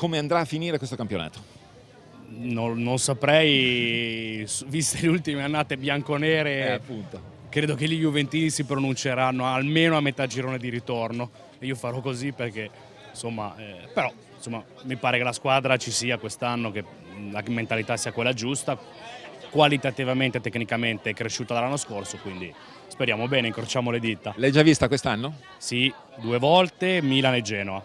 come andrà a finire questo campionato? Non, non saprei, viste le ultime annate bianconere, eh, credo che gli Juventini si pronunceranno almeno a metà girone di ritorno e io farò così perché insomma, eh, però insomma, mi pare che la squadra ci sia quest'anno, che la mentalità sia quella giusta, qualitativamente e tecnicamente è cresciuta dall'anno scorso, quindi speriamo bene, incrociamo le dita. L'hai già vista quest'anno? Sì, due volte, Milan e Genoa.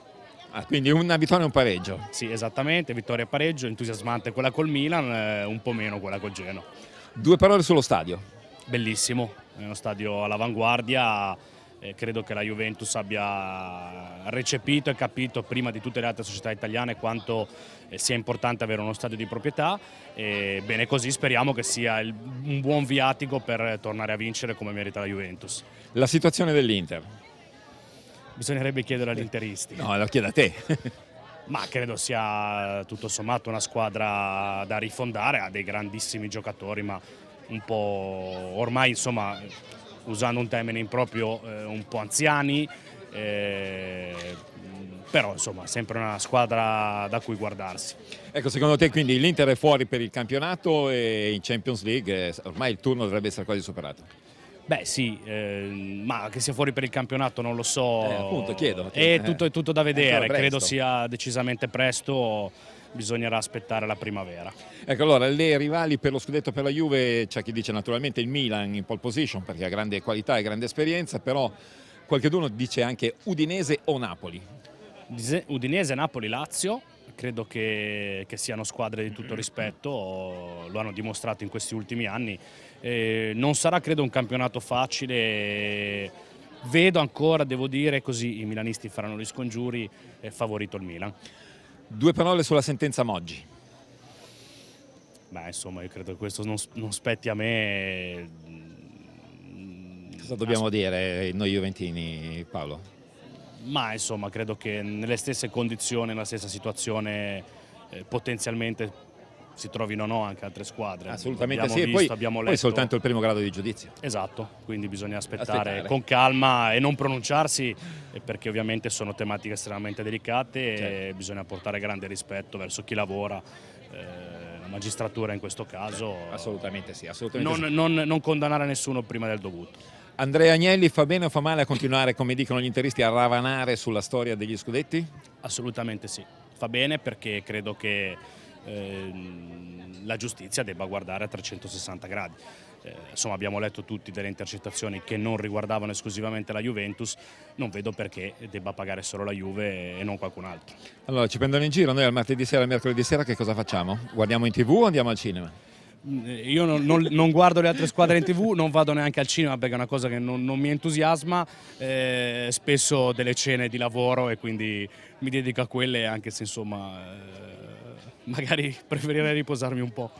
Ah, quindi una vittoria e un pareggio. Sì, esattamente, vittoria e pareggio, entusiasmante quella col Milan, eh, un po' meno quella col Geno. Due parole sullo stadio. Bellissimo, è uno stadio all'avanguardia, eh, credo che la Juventus abbia recepito e capito prima di tutte le altre società italiane quanto eh, sia importante avere uno stadio di proprietà e bene così speriamo che sia il, un buon viatico per tornare a vincere come merita la Juventus. La situazione dell'Inter? bisognerebbe chiedere agli interisti. No, lo chiedo a te. Ma credo sia tutto sommato una squadra da rifondare, ha dei grandissimi giocatori, ma un po' ormai, insomma, usando un termine improprio, eh, un po' anziani. Eh, però insomma sempre una squadra da cui guardarsi. Ecco, secondo te quindi l'Inter è fuori per il campionato e in Champions League eh, ormai il turno dovrebbe essere quasi superato? Beh sì, eh, ma che sia fuori per il campionato non lo so. Eh, appunto, chiedo. chiedo. È, eh. tutto, è, tutto, da vedere, credo sia decisamente presto, bisognerà aspettare la primavera. Ecco allora, le rivali per lo scudetto per la Juve, c'è chi dice naturalmente il Milan in pole position perché ha grande qualità e grande esperienza, però qualcuno dice anche Udinese o Napoli. Udinese, Napoli, Lazio, credo che, che, siano squadre di tutto rispetto, lo hanno dimostrato in questi ultimi anni. Eh, non sarà credo un campionato facile, vedo ancora, devo dire così, i milanisti faranno gli scongiuri, eh, favorito il Milan. Due parole sulla sentenza Moggi. Beh, insomma, io credo che questo non, non spetti a me. Cosa dobbiamo dire eh, noi Juventini, Paolo? ma insomma credo che nelle stesse condizioni, nella stessa situazione eh, potenzialmente si trovino no anche altre squadre. Assolutamente abbiamo sì, visto, e poi, poi soltanto il primo grado di giudizio. Esatto, quindi bisogna aspettare, aspettare. con calma e non pronunciarsi eh, perché ovviamente sono tematiche estremamente delicate certo. bisogna portare grande rispetto verso chi lavora. Eh, magistratura in questo caso. Assolutamente sì, assolutamente non, sì. Non, non condannare nessuno prima del dovuto. Andrea Agnelli fa bene o fa male a continuare, come dicono gli interisti, a ravanare sulla storia degli scudetti? Assolutamente sì, fa bene perché credo che ehm, la giustizia debba guardare a 360 gradi. Eh, insomma abbiamo letto tutti delle intercettazioni che non riguardavano esclusivamente la Juventus, non vedo perché debba pagare solo la Juve e non qualcun altro. Allora ci prendono in giro, noi al martedì sera e al mercoledì sera che cosa facciamo? Guardiamo in tv o andiamo al cinema? Eh, io non, non, non, guardo le altre squadre in tv, non vado neanche al cinema perché è una cosa che non, non mi entusiasma, eh, spesso ho delle cene di lavoro e quindi mi dedico a quelle anche se insomma eh, magari preferirei riposarmi un po'.